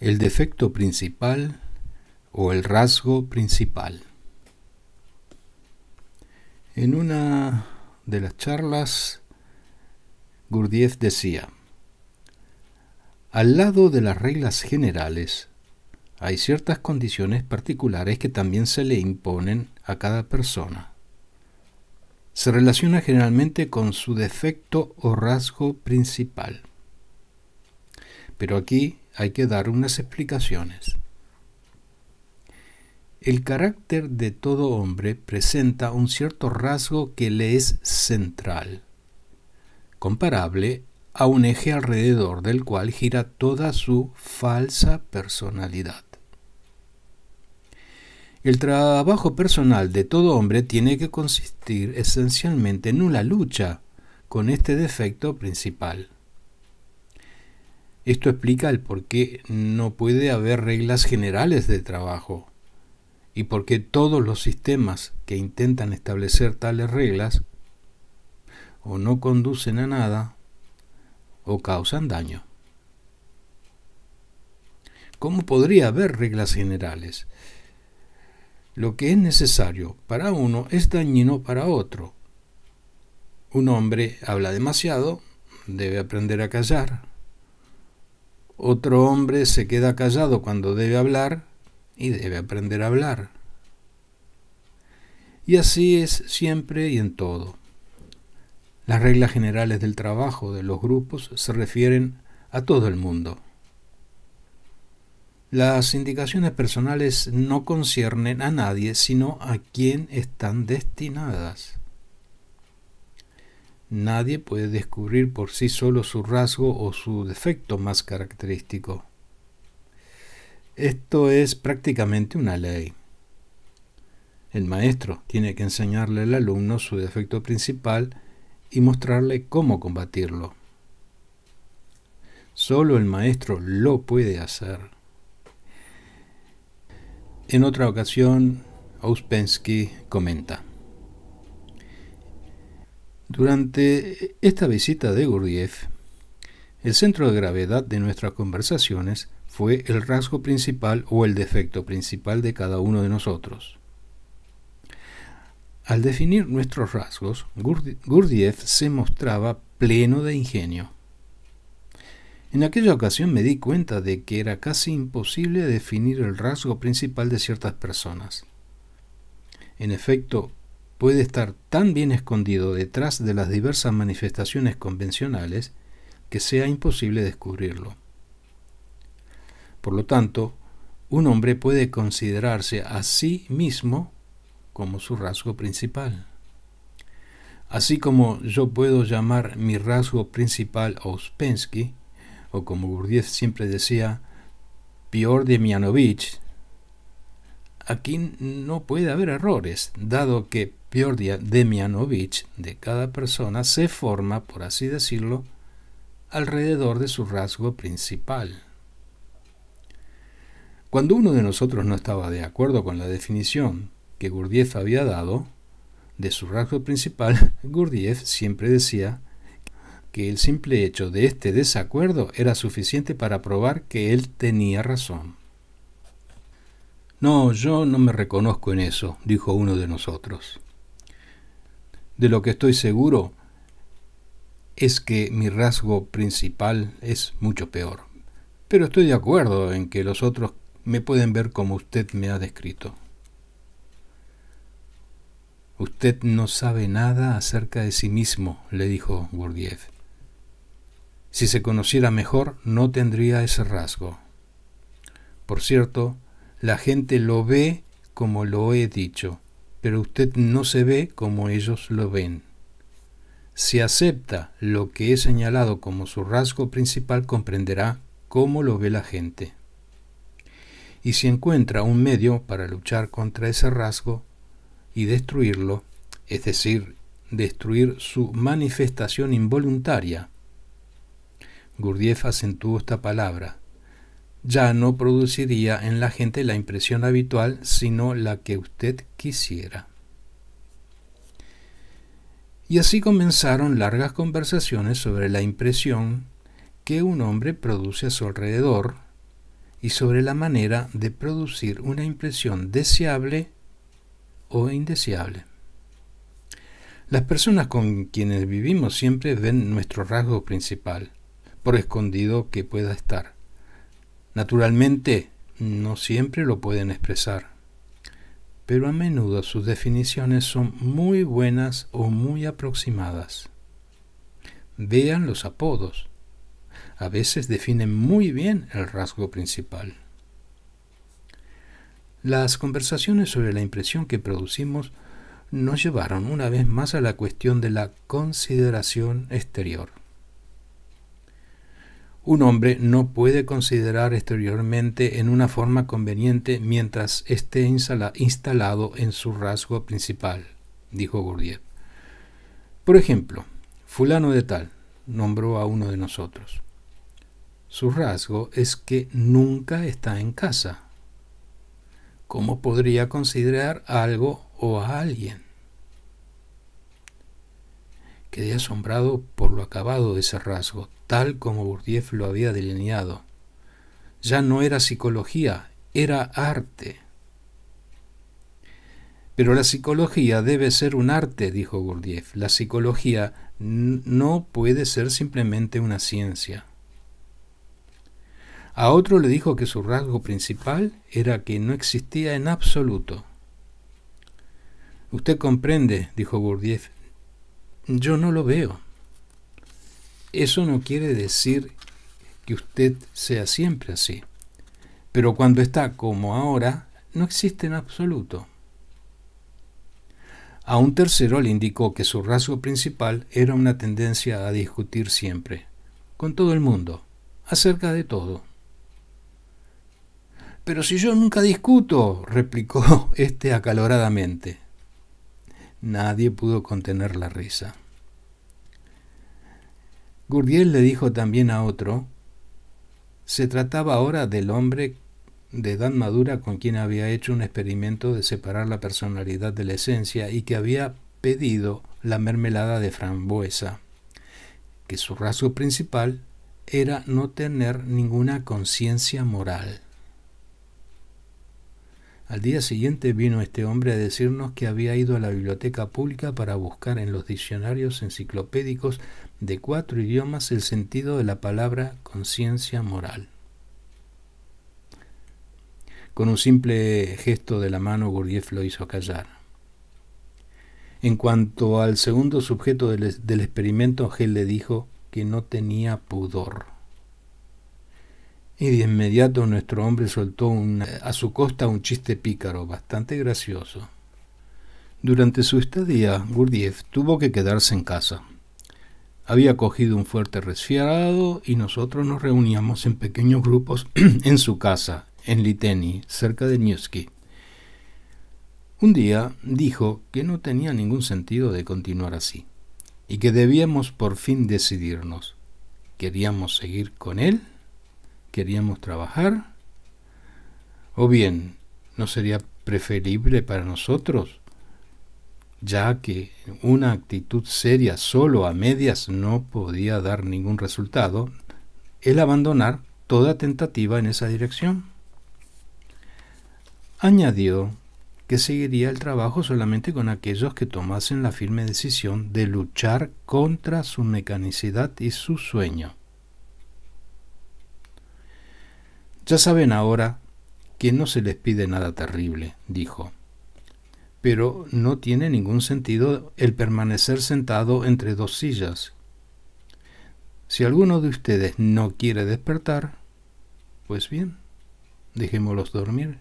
El defecto principal o el rasgo principal. En una de las charlas, Gurdjieff decía, al lado de las reglas generales, hay ciertas condiciones particulares que también se le imponen a cada persona. Se relaciona generalmente con su defecto o rasgo principal. Pero aquí hay que dar unas explicaciones. El carácter de todo hombre presenta un cierto rasgo que le es central, comparable a un eje alrededor del cual gira toda su falsa personalidad. El trabajo personal de todo hombre tiene que consistir esencialmente en una lucha con este defecto principal. Esto explica el por qué no puede haber reglas generales de trabajo y por qué todos los sistemas que intentan establecer tales reglas o no conducen a nada o causan daño. ¿Cómo podría haber reglas generales? Lo que es necesario para uno es dañino para otro. Un hombre habla demasiado, debe aprender a callar otro hombre se queda callado cuando debe hablar y debe aprender a hablar. Y así es siempre y en todo. Las reglas generales del trabajo de los grupos se refieren a todo el mundo. Las indicaciones personales no conciernen a nadie, sino a quien están destinadas. Nadie puede descubrir por sí solo su rasgo o su defecto más característico. Esto es prácticamente una ley. El maestro tiene que enseñarle al alumno su defecto principal y mostrarle cómo combatirlo. Solo el maestro lo puede hacer. En otra ocasión, Auspensky comenta. Durante esta visita de Gurdjieff, el centro de gravedad de nuestras conversaciones fue el rasgo principal o el defecto principal de cada uno de nosotros. Al definir nuestros rasgos, Gurdjieff se mostraba pleno de ingenio. En aquella ocasión me di cuenta de que era casi imposible definir el rasgo principal de ciertas personas. En efecto, puede estar tan bien escondido detrás de las diversas manifestaciones convencionales que sea imposible descubrirlo. Por lo tanto, un hombre puede considerarse a sí mismo como su rasgo principal. Así como yo puedo llamar mi rasgo principal a o como Gurdjieff siempre decía, Pior de Mianovich, aquí no puede haber errores, dado que Piordia Demianovich de cada persona se forma, por así decirlo, alrededor de su rasgo principal. Cuando uno de nosotros no estaba de acuerdo con la definición que Gurdjieff había dado de su rasgo principal, Gurdjieff siempre decía que el simple hecho de este desacuerdo era suficiente para probar que él tenía razón. No, yo no me reconozco en eso, dijo uno de nosotros. De lo que estoy seguro es que mi rasgo principal es mucho peor. Pero estoy de acuerdo en que los otros me pueden ver como usted me ha descrito. Usted no sabe nada acerca de sí mismo, le dijo Gurdjieff. Si se conociera mejor, no tendría ese rasgo. Por cierto, la gente lo ve como lo he dicho, pero usted no se ve como ellos lo ven. Si acepta lo que he señalado como su rasgo principal, comprenderá cómo lo ve la gente. Y si encuentra un medio para luchar contra ese rasgo y destruirlo, es decir, destruir su manifestación involuntaria, Gurdjieff acentuó esta palabra, ya no produciría en la gente la impresión habitual, sino la que usted quisiera. Y así comenzaron largas conversaciones sobre la impresión que un hombre produce a su alrededor y sobre la manera de producir una impresión deseable o indeseable. Las personas con quienes vivimos siempre ven nuestro rasgo principal, por escondido que pueda estar Naturalmente, no siempre lo pueden expresar, pero a menudo sus definiciones son muy buenas o muy aproximadas. Vean los apodos. A veces definen muy bien el rasgo principal. Las conversaciones sobre la impresión que producimos nos llevaron una vez más a la cuestión de la consideración exterior. Un hombre no puede considerar exteriormente en una forma conveniente mientras esté instalado en su rasgo principal, dijo Gurdjieff. Por ejemplo, fulano de tal, nombró a uno de nosotros. Su rasgo es que nunca está en casa. ¿Cómo podría considerar algo o a alguien? Quedé asombrado por lo acabado de ese rasgo, tal como Bourdieu lo había delineado. Ya no era psicología, era arte. Pero la psicología debe ser un arte, dijo Bourdieu. La psicología no puede ser simplemente una ciencia. A otro le dijo que su rasgo principal era que no existía en absoluto. Usted comprende, dijo Bourdieu, yo no lo veo. Eso no quiere decir que usted sea siempre así. Pero cuando está como ahora, no existe en absoluto. A un tercero le indicó que su rasgo principal era una tendencia a discutir siempre, con todo el mundo, acerca de todo. Pero si yo nunca discuto, replicó este acaloradamente. Nadie pudo contener la risa. Gurdiel le dijo también a otro, se trataba ahora del hombre de edad madura con quien había hecho un experimento de separar la personalidad de la esencia y que había pedido la mermelada de frambuesa, que su rasgo principal era no tener ninguna conciencia moral. Al día siguiente vino este hombre a decirnos que había ido a la biblioteca pública para buscar en los diccionarios enciclopédicos de cuatro idiomas el sentido de la palabra conciencia moral. Con un simple gesto de la mano Gurdjieff lo hizo callar. En cuanto al segundo sujeto del, experimento, Gel le dijo que no tenía pudor y de inmediato nuestro hombre soltó a su costa un chiste pícaro bastante gracioso. Durante su estadía, Gurdiev tuvo que quedarse en casa. Había cogido un fuerte resfriado y nosotros nos reuníamos en pequeños grupos en su casa, en Liteni, cerca de Niewski. Un día dijo que no tenía ningún sentido de continuar así y que debíamos por fin decidirnos. ¿Queríamos seguir con él queríamos trabajar? ¿O bien, no sería preferible para nosotros, ya que una actitud seria solo a medias no podía dar ningún resultado, el abandonar toda tentativa en esa dirección? Añadió que seguiría el trabajo solamente con aquellos que tomasen la firme decisión de luchar contra su mecanicidad y su sueño. Ya saben ahora que no se les pide nada terrible, dijo. Pero no tiene ningún sentido el permanecer sentado entre dos sillas. Si alguno de ustedes no quiere despertar, pues bien, dejémoslos dormir.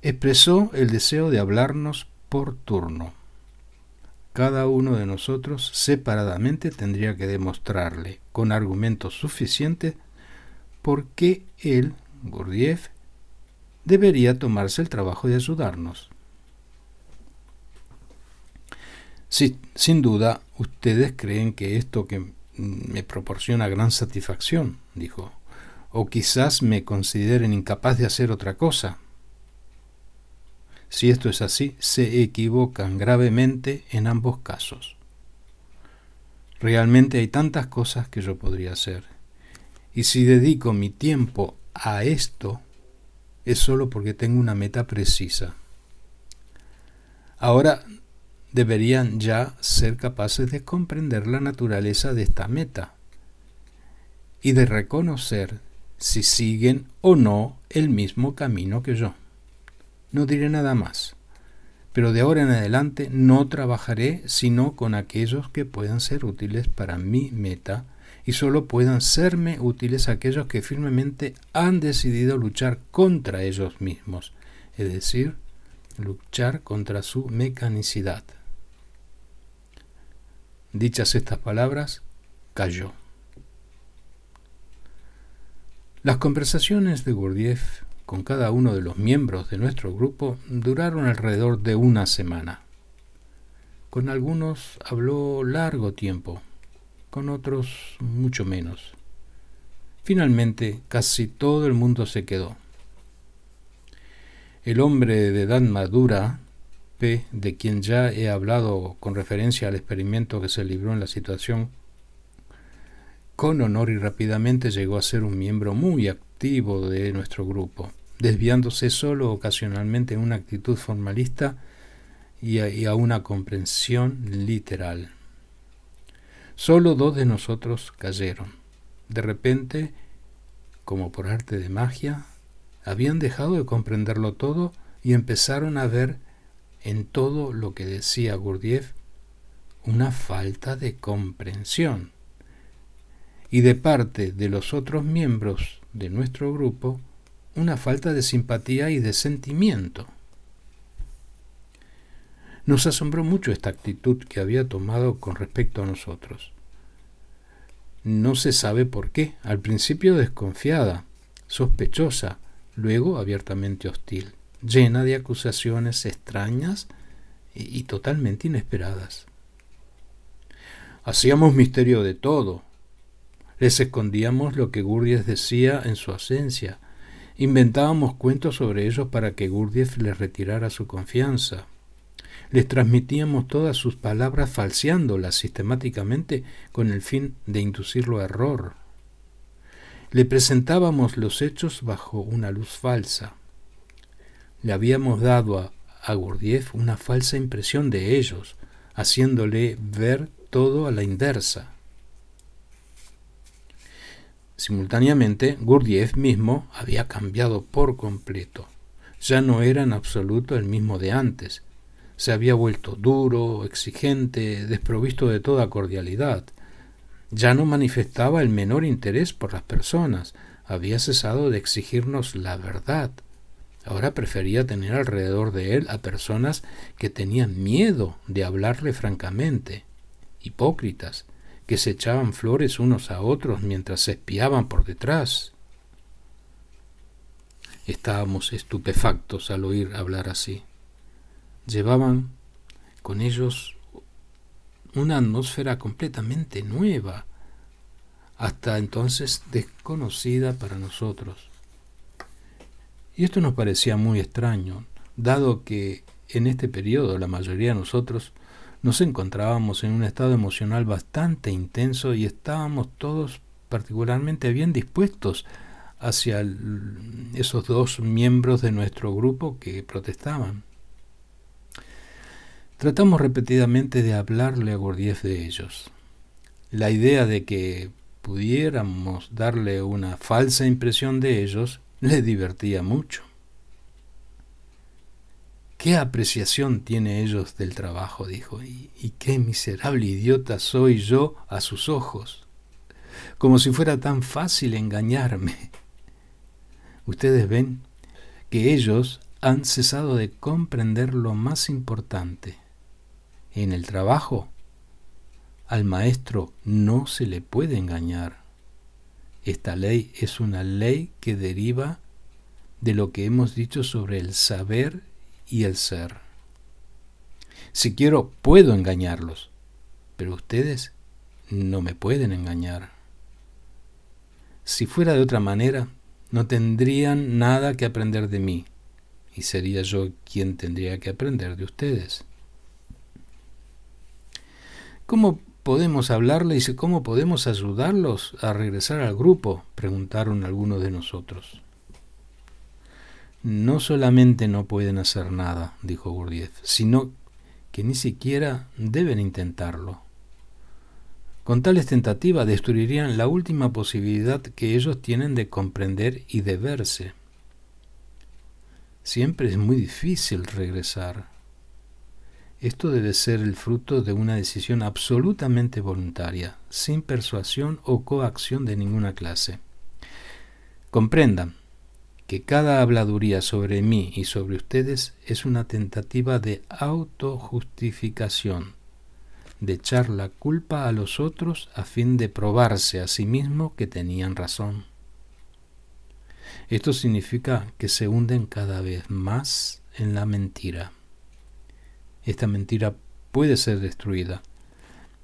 Expresó el deseo de hablarnos por turno. Cada uno de nosotros separadamente tendría que demostrarle, con argumentos suficientes, por qué él, Gurdjieff, debería tomarse el trabajo de ayudarnos. Sí, sin duda, ustedes creen que esto que me proporciona gran satisfacción, dijo, o quizás me consideren incapaz de hacer otra cosa. Si esto es así, se equivocan gravemente en ambos casos. Realmente hay tantas cosas que yo podría hacer, y si dedico mi tiempo a esto, es solo porque tengo una meta precisa. Ahora deberían ya ser capaces de comprender la naturaleza de esta meta y de reconocer si siguen o no el mismo camino que yo. No diré nada más, pero de ahora en adelante no trabajaré sino con aquellos que puedan ser útiles para mi meta y solo puedan serme útiles aquellos que firmemente han decidido luchar contra ellos mismos, es decir, luchar contra su mecanicidad. Dichas estas palabras, cayó. Las conversaciones de Gurdjieff con cada uno de los miembros de nuestro grupo duraron alrededor de una semana. Con algunos habló largo tiempo, con otros mucho menos. Finalmente, casi todo el mundo se quedó. El hombre de edad madura, P, de quien ya he hablado con referencia al experimento que se libró en la situación, con honor y rápidamente llegó a ser un miembro muy activo de nuestro grupo, desviándose solo ocasionalmente en una actitud formalista y a, y a una comprensión literal. Solo dos de nosotros cayeron. De repente, como por arte de magia, habían dejado de comprenderlo todo y empezaron a ver en todo lo que decía Gurdjieff una falta de comprensión. Y de parte de los otros miembros de nuestro grupo, una falta de simpatía y de sentimiento. Nos asombró mucho esta actitud que había tomado con respecto a nosotros. No se sabe por qué, al principio desconfiada, sospechosa, luego abiertamente hostil, llena de acusaciones extrañas y, totalmente inesperadas. Hacíamos misterio de todo. Les escondíamos lo que Gurdjieff decía en su ausencia. Inventábamos cuentos sobre ellos para que Gurdjieff les retirara su confianza. Les transmitíamos todas sus palabras falseándolas sistemáticamente con el fin de inducirlo a error. Le presentábamos los hechos bajo una luz falsa. Le habíamos dado a, a una falsa impresión de ellos, haciéndole ver todo a la inversa. Simultáneamente, Gurdjieff mismo había cambiado por completo. Ya no era en absoluto el mismo de antes, se había vuelto duro, exigente, desprovisto de toda cordialidad. Ya no manifestaba el menor interés por las personas, había cesado de exigirnos la verdad. Ahora prefería tener alrededor de él a personas que tenían miedo de hablarle francamente, hipócritas, que se echaban flores unos a otros mientras se espiaban por detrás. Estábamos estupefactos al oír hablar así llevaban con ellos una atmósfera completamente nueva, hasta entonces desconocida para nosotros. Y esto nos parecía muy extraño, dado que en este periodo la mayoría de nosotros nos encontrábamos en un estado emocional bastante intenso y estábamos todos particularmente bien dispuestos hacia esos dos miembros de nuestro grupo que protestaban. Tratamos repetidamente de hablarle a gordiez de ellos. La idea de que pudiéramos darle una falsa impresión de ellos le divertía mucho. ¿Qué apreciación tiene ellos del trabajo? dijo, y qué miserable idiota soy yo a sus ojos. Como si fuera tan fácil engañarme. Ustedes ven que ellos han cesado de comprender lo más importante, en el trabajo. Al maestro no se le puede engañar. Esta ley es una ley que deriva de lo que hemos dicho sobre el saber y el ser. Si quiero, puedo engañarlos, pero ustedes no me pueden engañar. Si fuera de otra manera, no tendrían nada que aprender de mí, y sería yo quien tendría que aprender de ustedes. ¿Cómo podemos hablarles y cómo podemos ayudarlos a regresar al grupo? preguntaron algunos de nosotros. No solamente no pueden hacer nada, dijo Gurdjieff, sino que ni siquiera deben intentarlo. Con tales tentativas destruirían la última posibilidad que ellos tienen de comprender y de verse. Siempre es muy difícil regresar, esto debe ser el fruto de una decisión absolutamente voluntaria, sin persuasión o coacción de ninguna clase. Comprendan que cada habladuría sobre mí y sobre ustedes es una tentativa de autojustificación, de echar la culpa a los otros a fin de probarse a sí mismo que tenían razón. Esto significa que se hunden cada vez más en la mentira. Esta mentira puede ser destruida,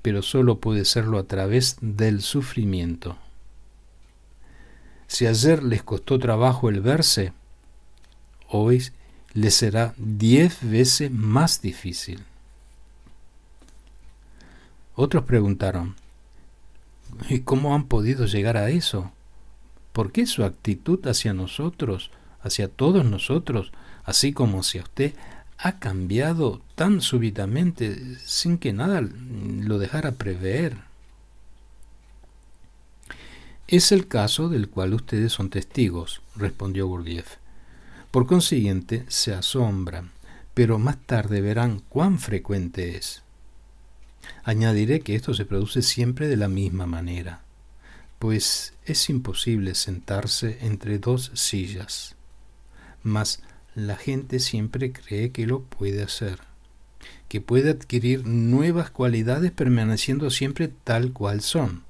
pero solo puede serlo a través del sufrimiento. Si ayer les costó trabajo el verse, hoy les será diez veces más difícil. Otros preguntaron, ¿y cómo han podido llegar a eso? ¿Por qué su actitud hacia nosotros, hacia todos nosotros, así como hacia usted, ha cambiado tan súbitamente sin que nada lo dejara prever. Es el caso del cual ustedes son testigos, respondió Gurdjieff. Por consiguiente, se asombran, pero más tarde verán cuán frecuente es. Añadiré que esto se produce siempre de la misma manera, pues es imposible sentarse entre dos sillas. Mas la gente siempre cree que lo puede hacer, que puede adquirir nuevas cualidades permaneciendo siempre tal cual son.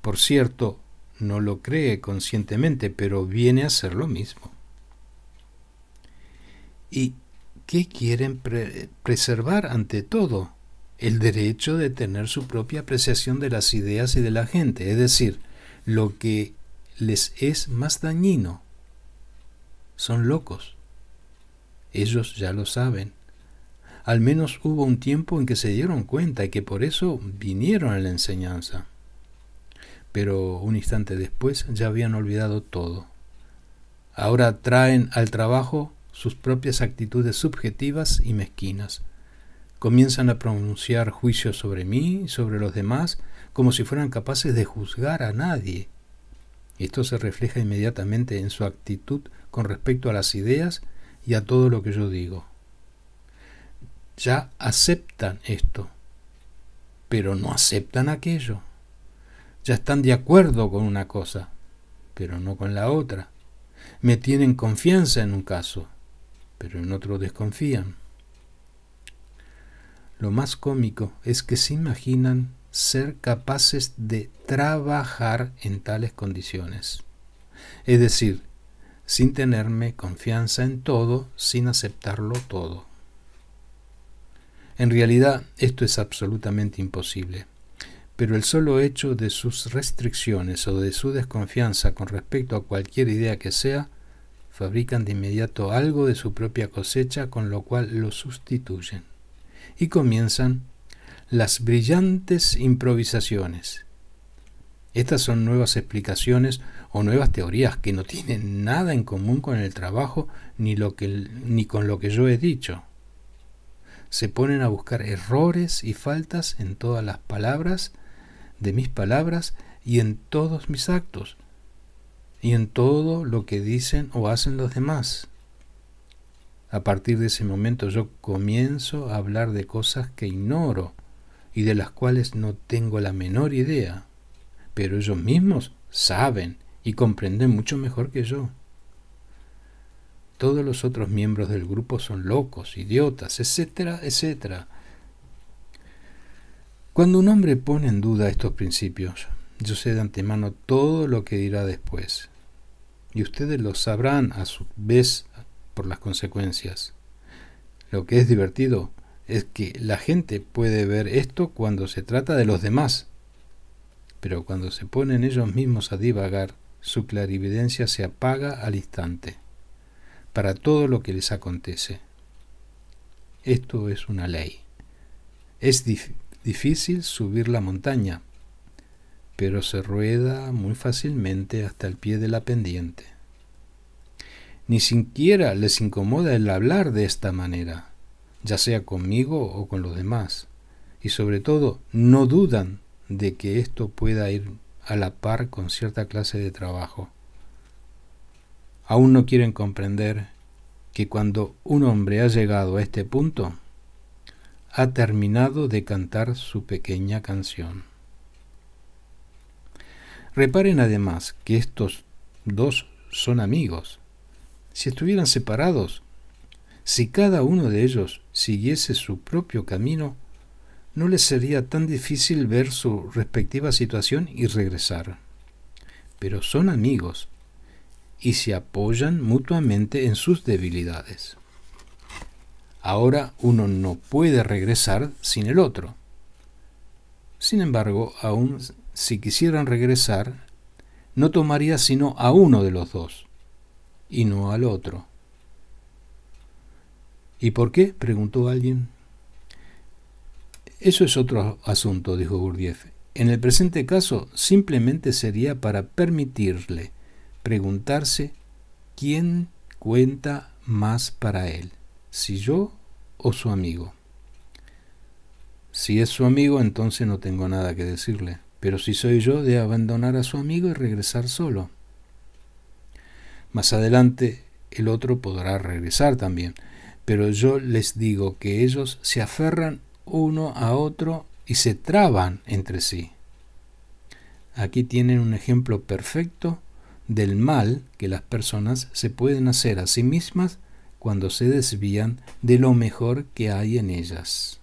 Por cierto, no lo cree conscientemente, pero viene a ser lo mismo. ¿Y qué quieren preservar ante todo? El derecho de tener su propia apreciación de las ideas y de la gente, es decir, lo que les es más dañino son locos. Ellos ya lo saben. Al menos hubo un tiempo en que se dieron cuenta y que por eso vinieron a la enseñanza. Pero un instante después ya habían olvidado todo. Ahora traen al trabajo sus propias actitudes subjetivas y mezquinas. Comienzan a pronunciar juicios sobre mí, y sobre los demás, como si fueran capaces de juzgar a nadie. Esto se refleja inmediatamente en su actitud con respecto a las ideas y a todo lo que yo digo. Ya aceptan esto, pero no aceptan aquello. Ya están de acuerdo con una cosa, pero no con la otra. Me tienen confianza en un caso, pero en otro desconfían. Lo más cómico es que se imaginan ser capaces de trabajar en tales condiciones. Es decir, sin tenerme confianza en todo, sin aceptarlo todo. En realidad esto es absolutamente imposible, pero el solo hecho de sus restricciones o de su desconfianza con respecto a cualquier idea que sea, fabrican de inmediato algo de su propia cosecha con lo cual lo sustituyen. Y comienzan las brillantes improvisaciones, estas son nuevas explicaciones o nuevas teorías que no tienen nada en común con el trabajo ni, ni con lo que yo he dicho. Se ponen a buscar errores y faltas en todas las palabras, de mis palabras y en todos mis actos, y en todo lo que dicen o hacen los demás. A partir de ese momento yo comienzo a hablar de cosas que ignoro y de las cuales no tengo la menor idea pero ellos mismos saben y comprenden mucho mejor que yo. Todos los otros miembros del grupo son locos, idiotas, etcétera, etcétera. Cuando un hombre pone en duda estos principios, yo sé de antemano todo lo que dirá después, y ustedes lo sabrán a su vez por las consecuencias. Lo que es divertido es que la gente puede ver esto cuando se trata de los demás, pero cuando se ponen ellos mismos a divagar, su clarividencia se apaga al instante, para todo lo que les acontece. Esto es una ley. Es difícil subir la montaña, pero se rueda muy fácilmente hasta el pie de la pendiente. Ni siquiera les incomoda el hablar de esta manera, ya sea conmigo o con los demás, y sobre todo no dudan de que esto pueda ir a la par con cierta clase de trabajo. Aún no quieren comprender que cuando un hombre ha llegado a este punto, ha terminado de cantar su pequeña canción. Reparen además que estos dos son amigos. Si estuvieran separados, si cada uno de ellos siguiese su propio camino, no les sería tan difícil ver su respectiva situación y regresar. Pero son amigos y se apoyan mutuamente en sus debilidades. Ahora uno no puede regresar sin el otro. Sin embargo, aún si quisieran regresar, no tomaría sino a uno de los dos y no al otro. ¿Y por qué? preguntó alguien. Eso es otro asunto, dijo Gurdjieff. En el presente caso, simplemente sería para permitirle preguntarse quién cuenta más para él, si yo o su amigo. Si es su amigo, entonces no tengo nada que decirle, pero si soy yo, de abandonar a su amigo y regresar solo. Más adelante, el otro podrá regresar también, pero yo les digo que ellos se aferran uno a otro y se traban entre sí. Aquí tienen un ejemplo perfecto del mal que las personas se pueden hacer a sí mismas cuando se desvían de lo mejor que hay en ellas.